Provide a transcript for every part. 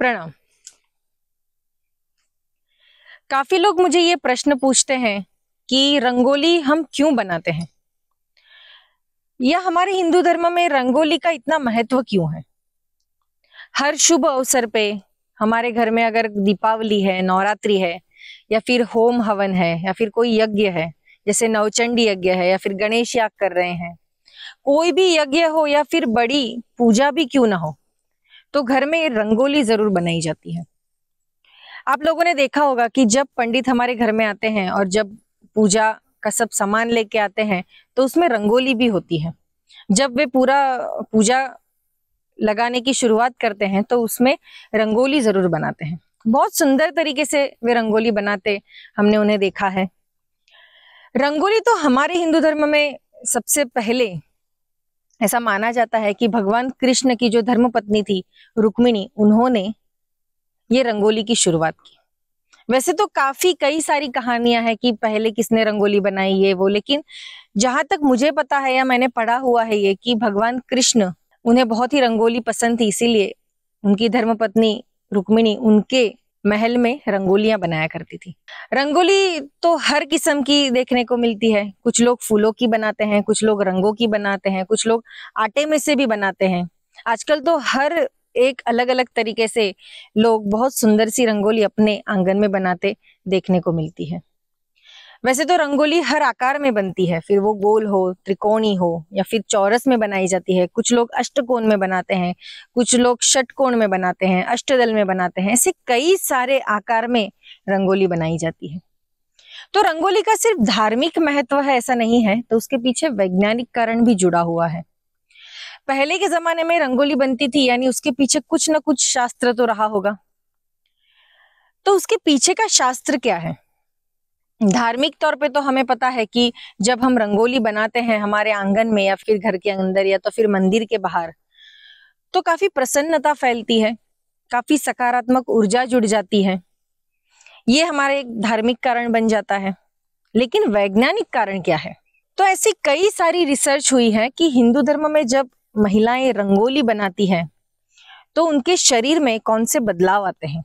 प्रणाम काफी लोग मुझे ये प्रश्न पूछते हैं कि रंगोली हम क्यों बनाते हैं या हमारे हिंदू धर्म में रंगोली का इतना महत्व क्यों है हर शुभ अवसर पे हमारे घर में अगर दीपावली है नवरात्रि है या फिर होम हवन है या फिर कोई यज्ञ है जैसे नवचंडी यज्ञ है या फिर गणेश याग कर रहे हैं कोई भी यज्ञ हो या फिर बड़ी पूजा भी क्यों ना हो तो घर में रंगोली जरूर बनाई जाती है आप लोगों ने देखा होगा कि जब पंडित हमारे घर में आते हैं और जब पूजा का सब सामान लेके आते हैं तो उसमें रंगोली भी होती है जब वे पूरा पूजा लगाने की शुरुआत करते हैं तो उसमें रंगोली जरूर बनाते हैं बहुत सुंदर तरीके से वे रंगोली बनाते हमने उन्हें देखा है रंगोली तो हमारे हिंदू धर्म में सबसे पहले ऐसा माना जाता है कि भगवान कृष्ण की जो धर्मपत्नी थी रुक्मिणी उन्होंने ये रंगोली की शुरुआत की वैसे तो काफी कई सारी कहानियां हैं कि पहले किसने रंगोली बनाई ये वो लेकिन जहां तक मुझे पता है या मैंने पढ़ा हुआ है ये कि भगवान कृष्ण उन्हें बहुत ही रंगोली पसंद थी इसीलिए उनकी धर्मपत्नी रुक्मिणी उनके महल में रंगोलियां बनाया करती थी रंगोली तो हर किस्म की देखने को मिलती है कुछ लोग फूलों की बनाते हैं कुछ लोग रंगों की बनाते हैं कुछ लोग आटे में से भी बनाते हैं आजकल तो हर एक अलग अलग तरीके से लोग बहुत सुंदर सी रंगोली अपने आंगन में बनाते देखने को मिलती है वैसे तो रंगोली हर आकार में बनती है फिर वो गोल हो त्रिकोणी हो या फिर चौरस में बनाई जाती है कुछ लोग अष्टकोण में बनाते हैं कुछ लोग षटकोण में बनाते हैं अष्टदल में बनाते हैं ऐसे कई सारे आकार में रंगोली बनाई जाती है तो रंगोली का सिर्फ धार्मिक महत्व है ऐसा नहीं है तो उसके पीछे वैज्ञानिक कारण भी जुड़ा हुआ है पहले के जमाने में रंगोली बनती थी यानी उसके पीछे कुछ ना कुछ शास्त्र तो रहा होगा तो उसके पीछे का शास्त्र क्या है धार्मिक तौर पे तो हमें पता है कि जब हम रंगोली बनाते हैं हमारे आंगन में या फिर घर के अंदर या तो फिर मंदिर के बाहर तो काफी प्रसन्नता फैलती है काफी सकारात्मक ऊर्जा जुड़ जाती है ये हमारे एक धार्मिक कारण बन जाता है लेकिन वैज्ञानिक कारण क्या है तो ऐसी कई सारी रिसर्च हुई है कि हिंदू धर्म में जब महिलाएं रंगोली बनाती हैं तो उनके शरीर में कौन से बदलाव आते हैं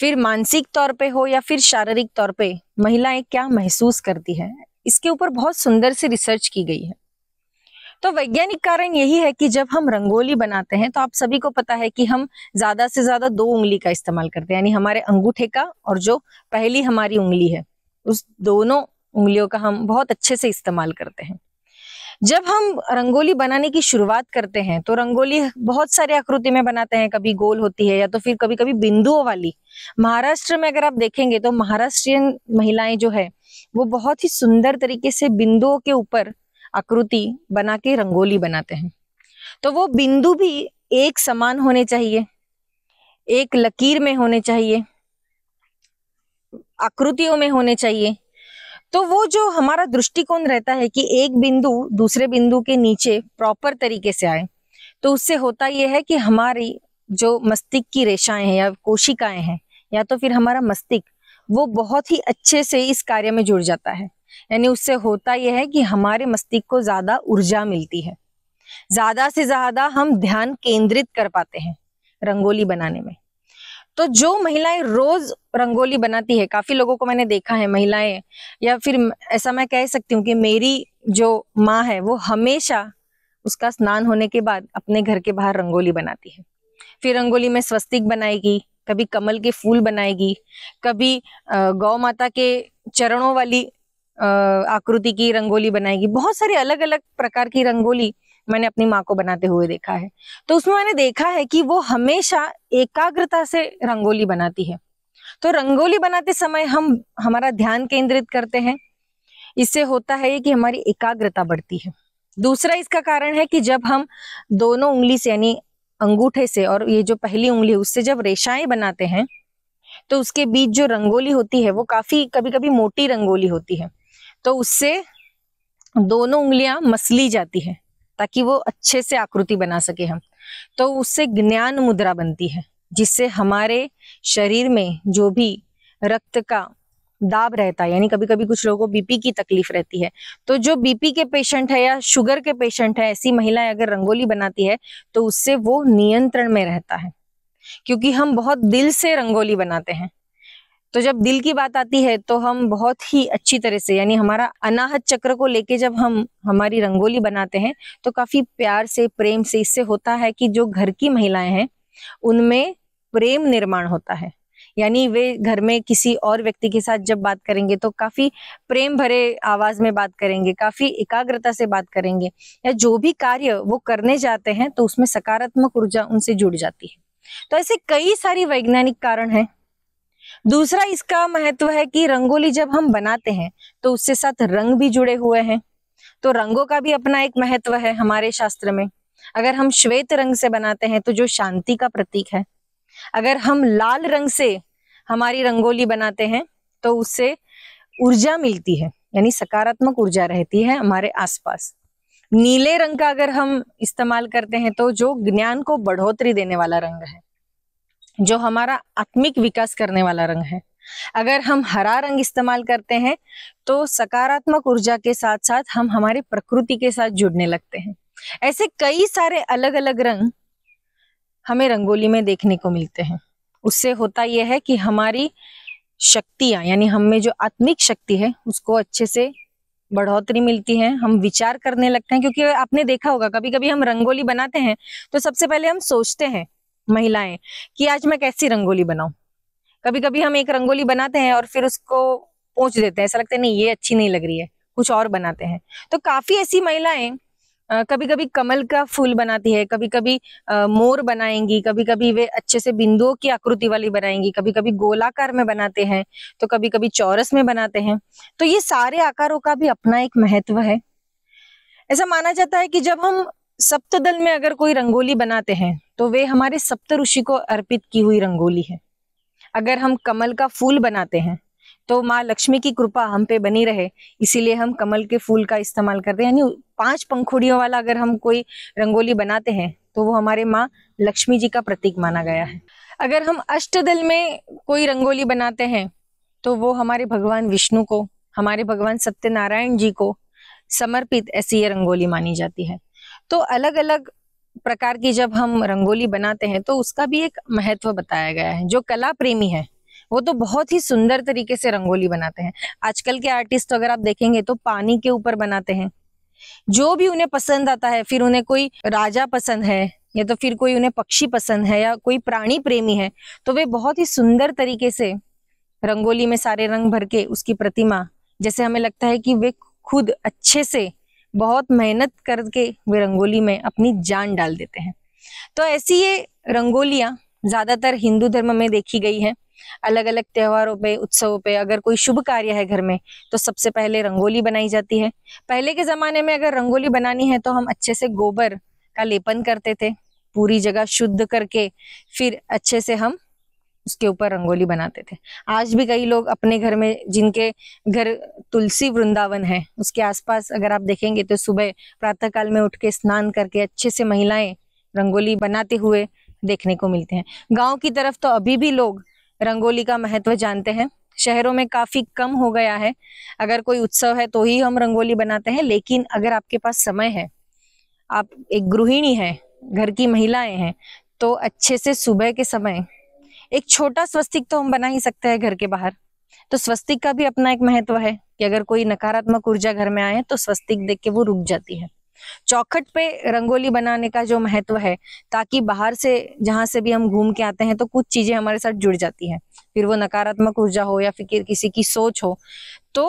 फिर मानसिक तौर पे हो या फिर शारीरिक तौर पे महिलाएं क्या महसूस करती है इसके ऊपर बहुत सुंदर से रिसर्च की गई है तो वैज्ञानिक कारण यही है कि जब हम रंगोली बनाते हैं तो आप सभी को पता है कि हम ज्यादा से ज्यादा दो उंगली का इस्तेमाल करते हैं यानी हमारे अंगूठे का और जो पहली हमारी उंगली है उस दोनों उंगलियों का हम बहुत अच्छे से इस्तेमाल करते हैं जब हम रंगोली बनाने की शुरुआत करते हैं तो रंगोली बहुत सारे आकृति में बनाते हैं कभी गोल होती है या तो फिर कभी कभी बिंदुओं वाली महाराष्ट्र में अगर आप देखेंगे तो महाराष्ट्रियन महिलाएं जो है वो बहुत ही सुंदर तरीके से बिंदुओं के ऊपर आकृति बना के रंगोली बनाते हैं तो वो बिंदु भी एक समान होने चाहिए एक लकीर में होने चाहिए आकृतियों में होने चाहिए तो वो जो हमारा दृष्टिकोण रहता है कि एक बिंदु दूसरे बिंदु के नीचे प्रॉपर तरीके से आए तो उससे होता यह है कि हमारी जो मस्तिष्क की रेशाएं हैं या कोशिकाएं हैं या तो फिर हमारा मस्तिष्क वो बहुत ही अच्छे से इस कार्य में जुड़ जाता है यानी उससे होता यह है कि हमारे मस्तिष्क को ज्यादा ऊर्जा मिलती है ज्यादा से ज्यादा हम ध्यान केंद्रित कर पाते हैं रंगोली बनाने में तो जो महिलाएं रोज रंगोली बनाती है काफी लोगों को मैंने देखा है महिलाएं या फिर ऐसा मैं कह सकती हूँ कि मेरी जो माँ है वो हमेशा उसका स्नान होने के बाद अपने घर के बाहर रंगोली बनाती है फिर रंगोली में स्वस्तिक बनाएगी कभी कमल के फूल बनाएगी कभी गौ माता के चरणों वाली आकृति की रंगोली बनाएगी बहुत सारी अलग अलग प्रकार की रंगोली मैंने अपनी माँ को बनाते हुए देखा है तो उसमें मैंने देखा है कि वो हमेशा एकाग्रता से रंगोली बनाती है तो रंगोली बनाते समय हम हमारा ध्यान केंद्रित करते हैं इससे होता है कि हमारी एकाग्रता बढ़ती है दूसरा इसका कारण है कि जब हम दोनों उंगली से यानी अंगूठे से और ये जो पहली उंगली है उससे जब रेशाएं बनाते हैं तो उसके बीच जो रंगोली होती है वो काफी कभी कभी मोटी रंगोली होती है तो उससे दोनों उंगलियां मसली जाती है ताकि वो अच्छे से आकृति बना सके हम तो उससे ज्ञान मुद्रा बनती है जिससे हमारे शरीर में जो भी रक्त का दाब रहता है यानी कभी कभी कुछ लोगों को बीपी की तकलीफ रहती है तो जो बीपी के पेशेंट है या शुगर के पेशेंट है ऐसी महिलाएं अगर रंगोली बनाती है तो उससे वो नियंत्रण में रहता है क्योंकि हम बहुत दिल से रंगोली बनाते हैं तो जब दिल की बात आती है तो हम बहुत ही अच्छी तरह से यानी हमारा अनाहत चक्र को लेके जब हम हमारी रंगोली बनाते हैं तो काफी प्यार से प्रेम से इससे होता है कि जो घर की महिलाएं हैं उनमें प्रेम निर्माण होता है यानी वे घर में किसी और व्यक्ति के साथ जब बात करेंगे तो काफी प्रेम भरे आवाज में बात करेंगे काफी एकाग्रता से बात करेंगे या जो भी कार्य वो करने जाते हैं तो उसमें सकारात्मक ऊर्जा उनसे जुड़ जाती है तो ऐसे कई सारी वैज्ञानिक कारण हैं दूसरा इसका महत्व है कि रंगोली जब हम बनाते हैं तो उसके साथ रंग भी जुड़े हुए हैं तो रंगों का भी अपना एक महत्व है हमारे शास्त्र में अगर हम श्वेत रंग से बनाते हैं तो जो शांति का प्रतीक है अगर हम लाल रंग से हमारी रंगोली बनाते हैं तो उससे ऊर्जा मिलती है यानी सकारात्मक ऊर्जा रहती है हमारे आसपास नीले रंग का अगर हम इस्तेमाल करते हैं तो जो ज्ञान को बढ़ोतरी देने वाला रंग है जो हमारा आत्मिक विकास करने वाला रंग है अगर हम हरा रंग इस्तेमाल करते हैं तो सकारात्मक ऊर्जा के साथ साथ हम हमारी प्रकृति के साथ जुड़ने लगते हैं ऐसे कई सारे अलग अलग रंग हमें रंगोली में देखने को मिलते हैं उससे होता यह है कि हमारी शक्तियां यानी हम में जो आत्मिक शक्ति है उसको अच्छे से बढ़ोतरी मिलती है हम विचार करने लगते हैं क्योंकि आपने देखा होगा कभी कभी हम रंगोली बनाते हैं तो सबसे पहले हम सोचते हैं महिलाएं कि आज मैं कैसी रंगोली बनाऊं कभी कभी हम एक रंगोली बनाते हैं और फिर उसको पहुंच देते हैं ऐसा लगता है नहीं ये अच्छी नहीं लग रही है कुछ और बनाते हैं तो काफी ऐसी महिलाएं कभी कभी कमल का फूल बनाती है कभी कभी मोर बनाएंगी कभी कभी वे अच्छे से बिंदुओं की आकृति वाली बनाएंगी कभी कभी गोलाकार में बनाते हैं तो कभी कभी चौरस में बनाते हैं तो ये सारे आकारों का भी अपना एक महत्व है ऐसा माना जाता है कि जब हम सप्तल में अगर कोई रंगोली बनाते हैं तो वे हमारे सप्त ऋषि को अर्पित की हुई रंगोली है अगर हम कमल का फूल बनाते हैं तो माँ लक्ष्मी की कृपा हम पे बनी रहे इसीलिए हम कमल के फूल का इस्तेमाल करते हैं यानी पांच पंखुड़ियों वाला अगर हम कोई रंगोली बनाते हैं तो वो हमारे माँ लक्ष्मी जी का प्रतीक माना गया है अगर हम अष्टदल में कोई रंगोली बनाते हैं तो वो हमारे भगवान विष्णु को हमारे भगवान सत्यनारायण जी को समर्पित ऐसी ये रंगोली मानी जाती है तो अलग अलग प्रकार की जब हम रंगोली बनाते हैं तो उसका भी एक महत्व बताया गया है जो कला प्रेमी है वो तो बहुत ही सुंदर तरीके से रंगोली बनाते हैं आजकल के आर्टिस्ट अगर आप देखेंगे तो पानी के ऊपर बनाते हैं जो भी उन्हें पसंद आता है फिर उन्हें कोई राजा पसंद है या तो फिर कोई उन्हें पक्षी पसंद है या कोई प्राणी प्रेमी है तो वे बहुत ही सुंदर तरीके से रंगोली में सारे रंग भर के उसकी प्रतिमा जैसे हमें लगता है कि वे खुद अच्छे से बहुत मेहनत करके वे रंगोली में अपनी जान डाल देते हैं तो ऐसी ये रंगोलियाँ ज़्यादातर हिंदू धर्म में देखी गई हैं अलग अलग त्योहारों पे उत्सवों पे अगर कोई शुभ कार्य है घर में तो सबसे पहले रंगोली बनाई जाती है पहले के ज़माने में अगर रंगोली बनानी है तो हम अच्छे से गोबर का लेपन करते थे पूरी जगह शुद्ध करके फिर अच्छे से हम उसके ऊपर रंगोली बनाते थे आज भी कई लोग अपने घर में जिनके घर तुलसी वृंदावन है उसके आसपास अगर आप देखेंगे तो सुबह प्रातःकाल में उठ के स्नान करके अच्छे से महिलाएं रंगोली बनाते हुए देखने को मिलते हैं गांव की तरफ तो अभी भी लोग रंगोली का महत्व जानते हैं शहरों में काफी कम हो गया है अगर कोई उत्सव है तो ही हम रंगोली बनाते हैं लेकिन अगर आपके पास समय है आप एक गृहिणी है घर की महिलाएं हैं तो अच्छे से सुबह के समय एक छोटा स्वस्तिक तो हम बना ही सकते हैं घर के बाहर तो स्वस्तिक का भी अपना एक महत्व है कि अगर कोई नकारात्मक ऊर्जा घर में आए तो स्वस्तिक देख के वो रुक जाती है चौखट पे रंगोली बनाने का जो महत्व है ताकि बाहर से जहां से भी हम घूम के आते हैं तो कुछ चीजें हमारे साथ जुड़ जाती है फिर वो नकारात्मक ऊर्जा हो या फिर किसी की सोच हो तो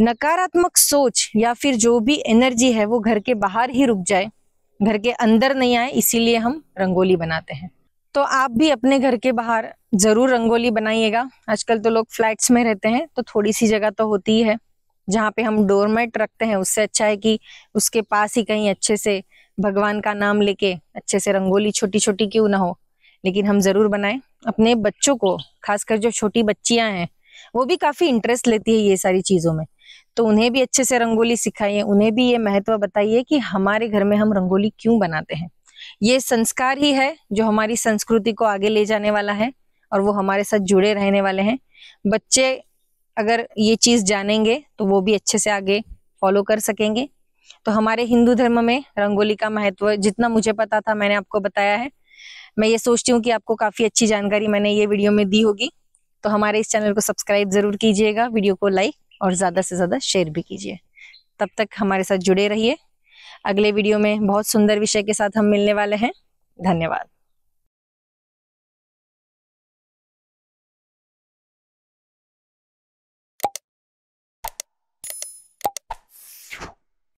नकारात्मक सोच या फिर जो भी एनर्जी है वो घर के बाहर ही रुक जाए घर के अंदर नहीं आए इसीलिए हम रंगोली बनाते हैं तो आप भी अपने घर के बाहर ज़रूर रंगोली बनाइएगा आजकल तो लोग फ्लैट्स में रहते हैं तो थोड़ी सी जगह तो होती ही है जहाँ पे हम डोरमेट रखते हैं उससे अच्छा है कि उसके पास ही कहीं अच्छे से भगवान का नाम लेके अच्छे से रंगोली छोटी छोटी क्यों ना हो लेकिन हम ज़रूर बनाए अपने बच्चों को खासकर जो छोटी बच्चियां हैं वो भी काफ़ी इंटरेस्ट लेती है ये सारी चीज़ों में तो उन्हें भी अच्छे से रंगोली सिखाइए उन्हें भी ये महत्व बताइए कि हमारे घर में हम रंगोली क्यों बनाते हैं ये संस्कार ही है जो हमारी संस्कृति को आगे ले जाने वाला है और वो हमारे साथ जुड़े रहने वाले हैं बच्चे अगर ये चीज़ जानेंगे तो वो भी अच्छे से आगे फॉलो कर सकेंगे तो हमारे हिंदू धर्म में रंगोली का महत्व जितना मुझे पता था मैंने आपको बताया है मैं ये सोचती हूँ कि आपको काफ़ी अच्छी जानकारी मैंने ये वीडियो में दी होगी तो हमारे इस चैनल को सब्सक्राइब ज़रूर कीजिएगा वीडियो को लाइक और ज़्यादा से ज़्यादा शेयर भी कीजिए तब तक हमारे साथ जुड़े रहिए अगले वीडियो में बहुत सुंदर विषय के साथ हम मिलने वाले हैं धन्यवाद